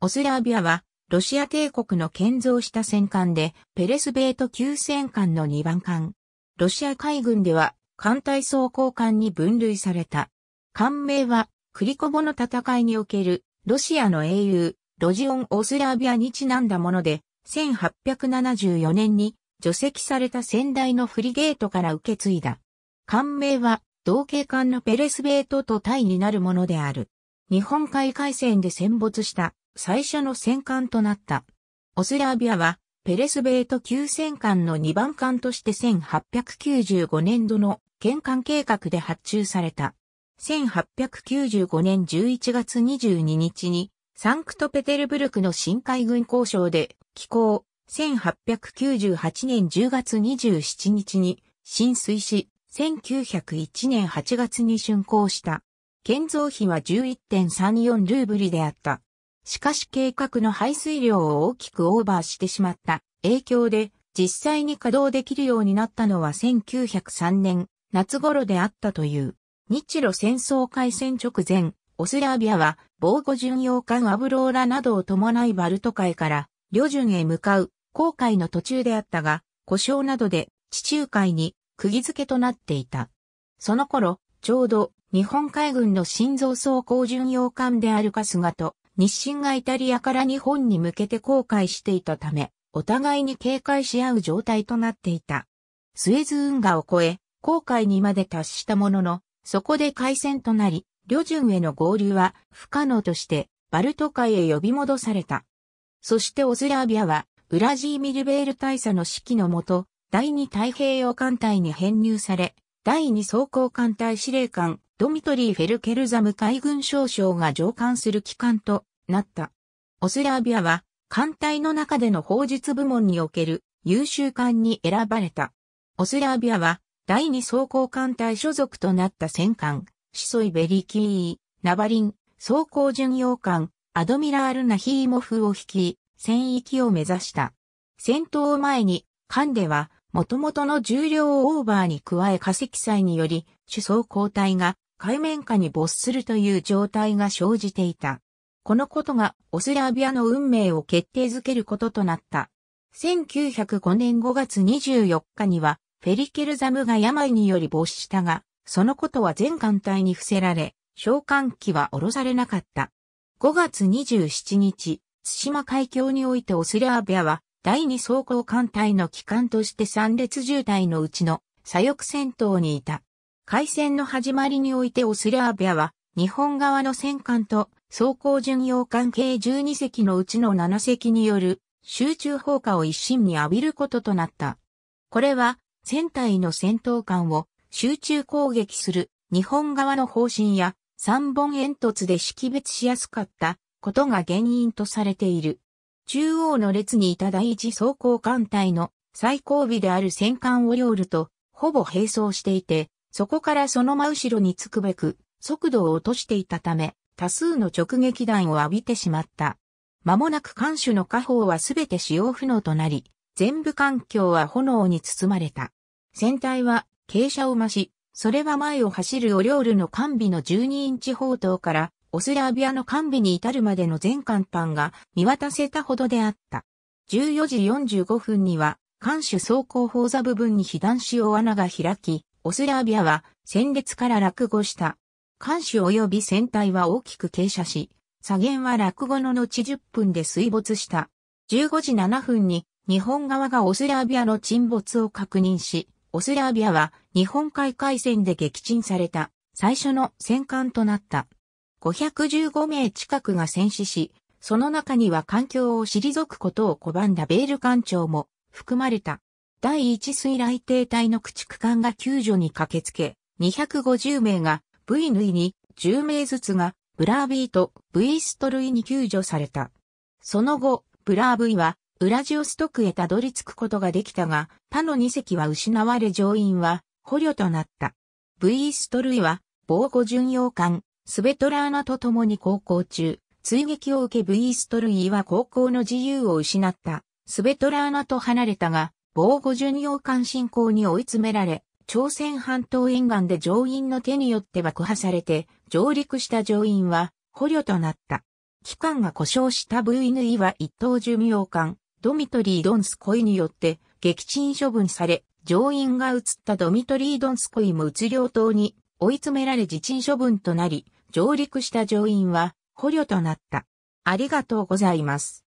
オスラービアは、ロシア帝国の建造した戦艦で、ペレスベート級戦艦の2番艦。ロシア海軍では、艦隊装甲艦に分類された。艦名は、クリコボの戦いにおける、ロシアの英雄、ロジオン・オスラービアにちなんだもので、1874年に除籍された先代のフリゲートから受け継いだ。艦名は、同型艦のペレスベートと対になるものである。日本海海戦で戦没した最初の戦艦となった。オスラービアは、ペレスベート級戦艦の2番艦として1895年度の県艦計画で発注された。1895年11月22日に、サンクトペテルブルクの深海軍交渉で、寄港、1898年10月27日に浸水し、1901年8月に竣工した。建造費は11.34ルーブリであった。しかし計画の排水量を大きくオーバーしてしまった影響で実際に稼働できるようになったのは1903年夏頃であったという。日露戦争開戦直前、オスラービアは防護巡洋艦アブローラなどを伴いバルト海から旅順へ向かう航海の途中であったが、故障などで地中海に釘付けとなっていた。その頃、ちょうど日本海軍の心臓装甲巡洋艦であるスガと日清がイタリアから日本に向けて航海していたため、お互いに警戒し合う状態となっていた。スエズ運河を越え、航海にまで達したものの、そこで海戦となり、旅順への合流は不可能として、バルト海へ呼び戻された。そしてオズラービアは、ウラジーミルベール大佐の指揮のもと、第二太平洋艦隊に編入され、第二装甲艦隊司令官、ドミトリー・フェルケルザム海軍少将が上官する機関となった。オスラービアは、艦隊の中での法術部門における優秀艦に選ばれた。オスラービアは、第二装甲艦隊所属となった戦艦、シソイベリキー、ナバリン、装甲巡洋艦、アドミラール・ナヒーモフを率い、戦域を目指した。戦闘を前に、艦では、元々の重量をオーバーに加え化石祭により、主装甲隊が海面下に没するという状態が生じていた。このことがオスラービアの運命を決定づけることとなった。1905年5月24日には、フェリケルザムが病により防止したが、そのことは全艦隊に伏せられ、召喚機は降ろされなかった。5月27日、津島海峡においてオスラービアは、第二装甲艦隊の機関として三列渋滞のうちの左翼戦闘にいた。海戦の始まりにおいてオスラービアは、日本側の戦艦と走行巡洋艦計12隻のうちの7隻による集中砲火を一身に浴びることとなった。これは、船体の戦闘艦を集中攻撃する日本側の方針や三本煙突で識別しやすかったことが原因とされている。中央の列にいた第一装甲艦隊の最後尾である戦艦オリオールとほぼ並走していて、そこからその真後ろにつくべく速度を落としていたため、多数の直撃弾を浴びてしまった。間もなく艦首の下方はすべて使用不能となり、全部環境は炎に包まれた。船体は傾斜を増し、それは前を走るオリョールの艦尾の12インチ砲塔からオスラビアの艦尾に至るまでの全艦板が見渡せたほどであった。14時45分には、艦首走行砲座部分に被弾し大穴が開き、オスラビアは戦列から落語した。艦首及び船体は大きく傾斜し、左舷は落語の後10分で水没した。15時7分に日本側がオスラービアの沈没を確認し、オスラービアは日本海海戦で撃沈された最初の戦艦となった。515名近くが戦死し、その中には環境を退くことを拒んだベール艦長も含まれた。第一水雷艇隊の駆逐艦が救助に駆けつけ、250名が V 類に10名ずつがブラービーと V ストルイに救助された。その後、ブラー V はウラジオストクへたどり着くことができたが、他の2隻は失われ乗員は捕虜となった。V ストルイは防護巡洋艦スベトラーナと共に航行中、追撃を受け V ストルイは航行の自由を失った。スベトラーナと離れたが、防護巡洋艦進行に追い詰められ、朝鮮半島沿岸で乗員の手によって爆破されて、上陸した乗員は捕虜となった。機関が故障した VNE は一等寿命艦、ドミトリー・ドンスコイによって撃沈処分され、乗員が移ったドミトリー・ドンスコイも移領島に追い詰められ自沈処分となり、上陸した乗員は捕虜となった。ありがとうございます。